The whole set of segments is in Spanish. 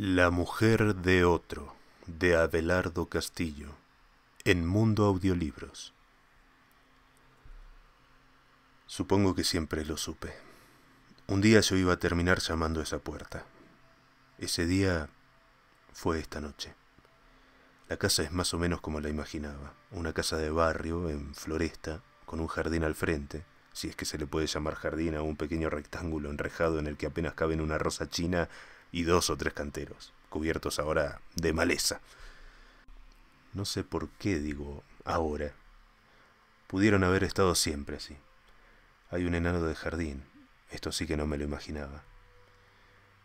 La mujer de otro, de Abelardo Castillo, en Mundo Audiolibros. Supongo que siempre lo supe. Un día yo iba a terminar llamando a esa puerta. Ese día fue esta noche. La casa es más o menos como la imaginaba, una casa de barrio, en floresta, con un jardín al frente, si es que se le puede llamar jardín a un pequeño rectángulo enrejado en el que apenas caben una rosa china y dos o tres canteros, cubiertos ahora de maleza. No sé por qué digo ahora. Pudieron haber estado siempre así. Hay un enano de jardín, esto sí que no me lo imaginaba.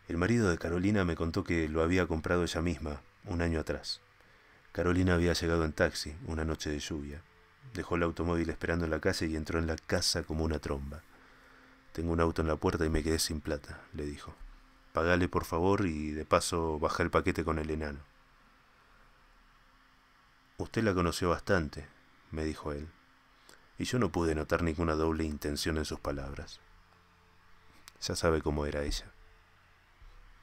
El marido de Carolina me contó que lo había comprado ella misma, un año atrás. Carolina había llegado en taxi, una noche de lluvia. Dejó el automóvil esperando en la calle y entró en la casa como una tromba. Tengo un auto en la puerta y me quedé sin plata, le dijo. Pagale por favor y de paso baja el paquete con el enano. Usted la conoció bastante, me dijo él, y yo no pude notar ninguna doble intención en sus palabras. Ya sabe cómo era ella.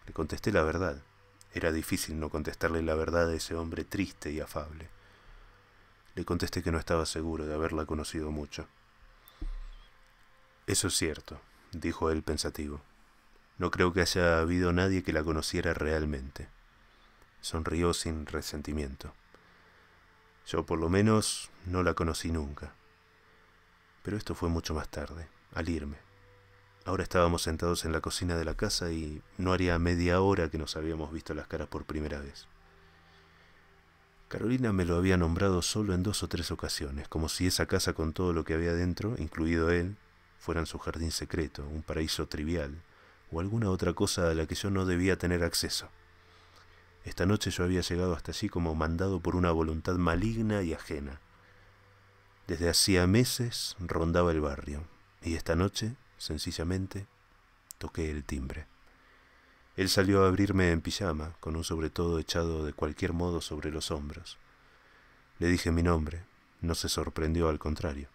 Le contesté la verdad. Era difícil no contestarle la verdad a ese hombre triste y afable. Le contesté que no estaba seguro de haberla conocido mucho. Eso es cierto, dijo él pensativo. No creo que haya habido nadie que la conociera realmente. Sonrió sin resentimiento. Yo por lo menos no la conocí nunca. Pero esto fue mucho más tarde, al irme. Ahora estábamos sentados en la cocina de la casa y no haría media hora que nos habíamos visto las caras por primera vez. Carolina me lo había nombrado solo en dos o tres ocasiones, como si esa casa con todo lo que había dentro, incluido él, fueran su jardín secreto, un paraíso trivial, o alguna otra cosa a la que yo no debía tener acceso. Esta noche yo había llegado hasta allí como mandado por una voluntad maligna y ajena. Desde hacía meses rondaba el barrio y esta noche, sencillamente, toqué el timbre. Él salió a abrirme en pijama, con un sobretodo echado de cualquier modo sobre los hombros. Le dije mi nombre, no se sorprendió al contrario.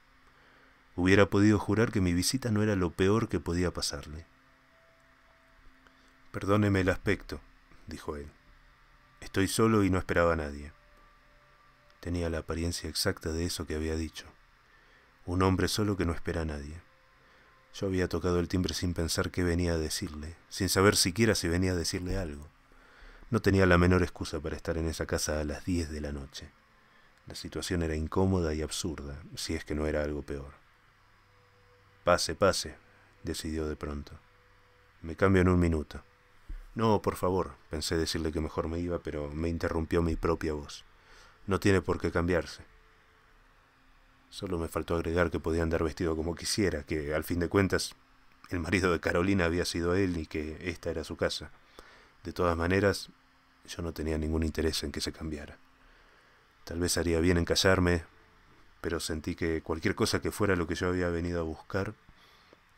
Hubiera podido jurar que mi visita no era lo peor que podía pasarle. Perdóneme el aspecto, dijo él. Estoy solo y no esperaba a nadie. Tenía la apariencia exacta de eso que había dicho. Un hombre solo que no espera a nadie. Yo había tocado el timbre sin pensar qué venía a decirle, sin saber siquiera si venía a decirle algo. No tenía la menor excusa para estar en esa casa a las diez de la noche. La situación era incómoda y absurda, si es que no era algo peor. Pase, pase, decidió de pronto. Me cambio en un minuto. No, por favor, pensé decirle que mejor me iba, pero me interrumpió mi propia voz. No tiene por qué cambiarse. Solo me faltó agregar que podía andar vestido como quisiera, que al fin de cuentas el marido de Carolina había sido él y que esta era su casa. De todas maneras, yo no tenía ningún interés en que se cambiara. Tal vez haría bien en callarme, pero sentí que cualquier cosa que fuera lo que yo había venido a buscar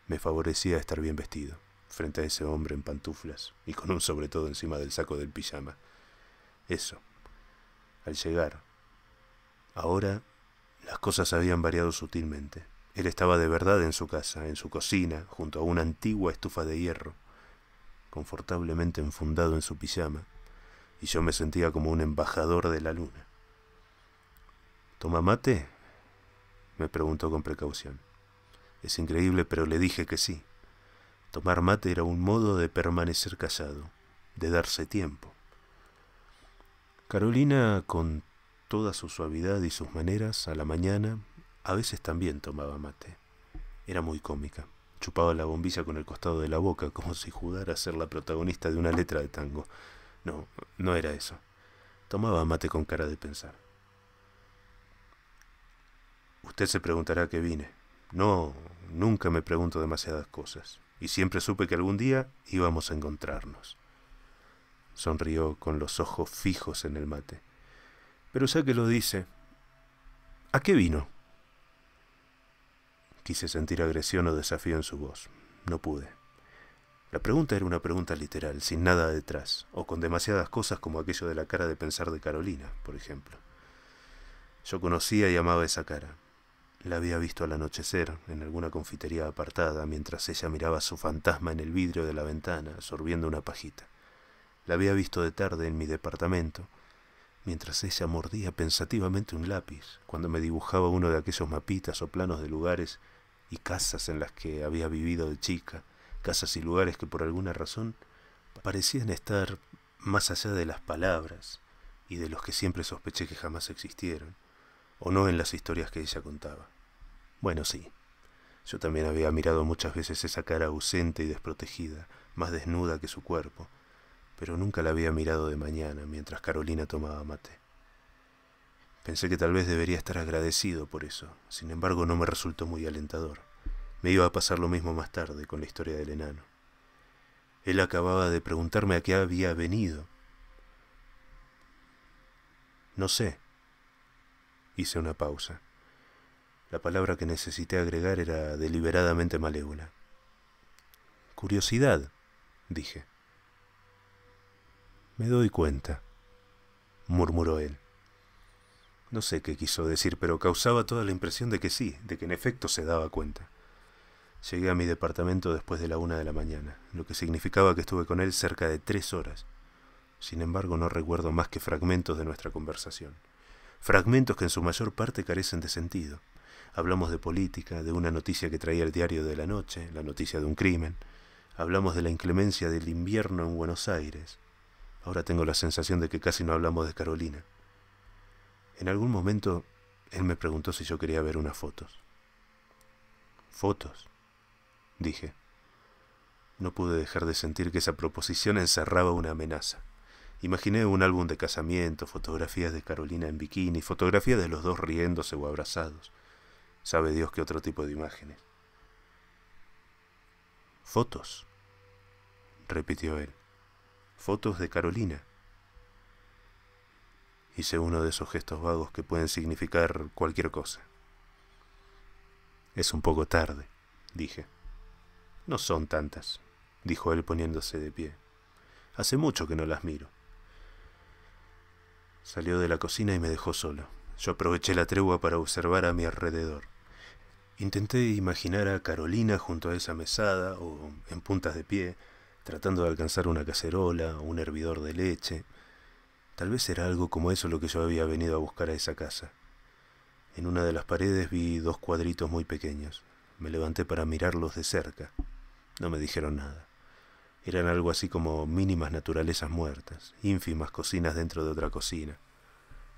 me favorecía estar bien vestido frente a ese hombre en pantuflas y con un sobre todo encima del saco del pijama. Eso. Al llegar. Ahora las cosas habían variado sutilmente. Él estaba de verdad en su casa, en su cocina, junto a una antigua estufa de hierro, confortablemente enfundado en su pijama, y yo me sentía como un embajador de la luna. ¿Toma mate? me preguntó con precaución. Es increíble, pero le dije que sí. Tomar mate era un modo de permanecer callado, de darse tiempo. Carolina, con toda su suavidad y sus maneras, a la mañana a veces también tomaba mate. Era muy cómica. Chupaba la bombilla con el costado de la boca, como si a ser la protagonista de una letra de tango. No, no era eso. Tomaba mate con cara de pensar. Usted se preguntará qué vine. No, nunca me pregunto demasiadas cosas y siempre supe que algún día íbamos a encontrarnos. Sonrió con los ojos fijos en el mate. Pero sé que lo dice, ¿a qué vino? Quise sentir agresión o desafío en su voz. No pude. La pregunta era una pregunta literal, sin nada detrás, o con demasiadas cosas como aquello de la cara de pensar de Carolina, por ejemplo. Yo conocía y amaba esa cara, la había visto al anochecer, en alguna confitería apartada, mientras ella miraba a su fantasma en el vidrio de la ventana, sorbiendo una pajita. La había visto de tarde en mi departamento, mientras ella mordía pensativamente un lápiz, cuando me dibujaba uno de aquellos mapitas o planos de lugares y casas en las que había vivido de chica, casas y lugares que por alguna razón parecían estar más allá de las palabras y de los que siempre sospeché que jamás existieron o no en las historias que ella contaba. Bueno, sí. Yo también había mirado muchas veces esa cara ausente y desprotegida, más desnuda que su cuerpo, pero nunca la había mirado de mañana mientras Carolina tomaba mate. Pensé que tal vez debería estar agradecido por eso, sin embargo no me resultó muy alentador. Me iba a pasar lo mismo más tarde con la historia del enano. Él acababa de preguntarme a qué había venido. No sé, Hice una pausa. La palabra que necesité agregar era deliberadamente malévola. Curiosidad, dije. Me doy cuenta, murmuró él. No sé qué quiso decir, pero causaba toda la impresión de que sí, de que en efecto se daba cuenta. Llegué a mi departamento después de la una de la mañana, lo que significaba que estuve con él cerca de tres horas. Sin embargo, no recuerdo más que fragmentos de nuestra conversación fragmentos que en su mayor parte carecen de sentido. Hablamos de política, de una noticia que traía el diario de la noche, la noticia de un crimen. Hablamos de la inclemencia del invierno en Buenos Aires. Ahora tengo la sensación de que casi no hablamos de Carolina. En algún momento él me preguntó si yo quería ver unas fotos. ¿Fotos? dije. No pude dejar de sentir que esa proposición encerraba una amenaza. Imaginé un álbum de casamiento, fotografías de Carolina en bikini, fotografías de los dos riéndose o abrazados. Sabe Dios qué otro tipo de imágenes. Fotos, repitió él. Fotos de Carolina. Hice uno de esos gestos vagos que pueden significar cualquier cosa. Es un poco tarde, dije. No son tantas, dijo él poniéndose de pie. Hace mucho que no las miro. Salió de la cocina y me dejó solo. Yo aproveché la tregua para observar a mi alrededor. Intenté imaginar a Carolina junto a esa mesada o en puntas de pie, tratando de alcanzar una cacerola o un hervidor de leche. Tal vez era algo como eso lo que yo había venido a buscar a esa casa. En una de las paredes vi dos cuadritos muy pequeños. Me levanté para mirarlos de cerca. No me dijeron nada. Eran algo así como mínimas naturalezas muertas, ínfimas cocinas dentro de otra cocina.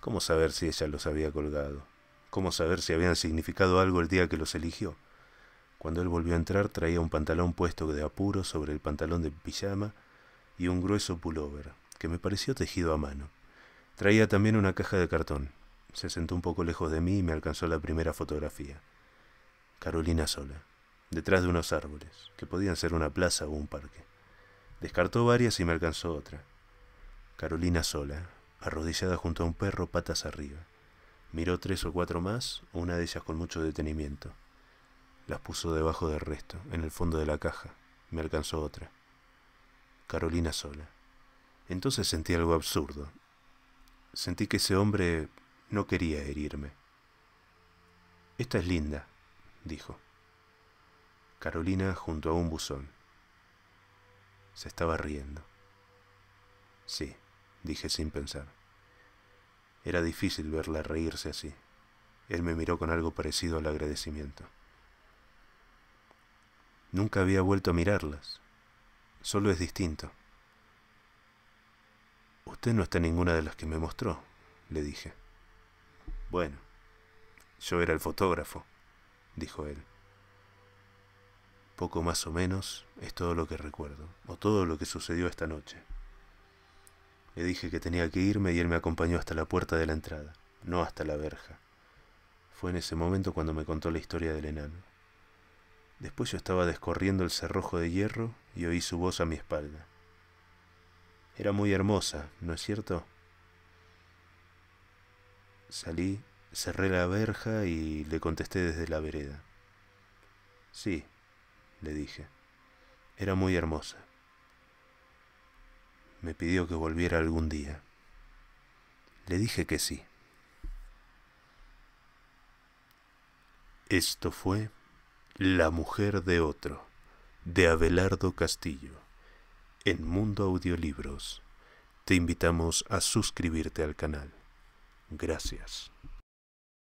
¿Cómo saber si ella los había colgado? ¿Cómo saber si habían significado algo el día que los eligió? Cuando él volvió a entrar traía un pantalón puesto de apuro sobre el pantalón de pijama y un grueso pullover, que me pareció tejido a mano. Traía también una caja de cartón. Se sentó un poco lejos de mí y me alcanzó la primera fotografía. Carolina sola, detrás de unos árboles, que podían ser una plaza o un parque. Descartó varias y me alcanzó otra. Carolina sola, arrodillada junto a un perro patas arriba. Miró tres o cuatro más, una de ellas con mucho detenimiento. Las puso debajo del resto, en el fondo de la caja. Me alcanzó otra. Carolina sola. Entonces sentí algo absurdo. Sentí que ese hombre no quería herirme. Esta es linda, dijo. Carolina junto a un buzón. Se estaba riendo. Sí, dije sin pensar. Era difícil verla reírse así. Él me miró con algo parecido al agradecimiento. Nunca había vuelto a mirarlas. Solo es distinto. Usted no está en ninguna de las que me mostró, le dije. Bueno, yo era el fotógrafo, dijo él. Poco más o menos es todo lo que recuerdo, o todo lo que sucedió esta noche. Le dije que tenía que irme y él me acompañó hasta la puerta de la entrada, no hasta la verja. Fue en ese momento cuando me contó la historia del enano. Después yo estaba descorriendo el cerrojo de hierro y oí su voz a mi espalda. Era muy hermosa, ¿no es cierto? Salí, cerré la verja y le contesté desde la vereda. Sí, le dije. Era muy hermosa. Me pidió que volviera algún día. Le dije que sí. Esto fue La mujer de otro, de Abelardo Castillo. En Mundo Audiolibros, te invitamos a suscribirte al canal. Gracias.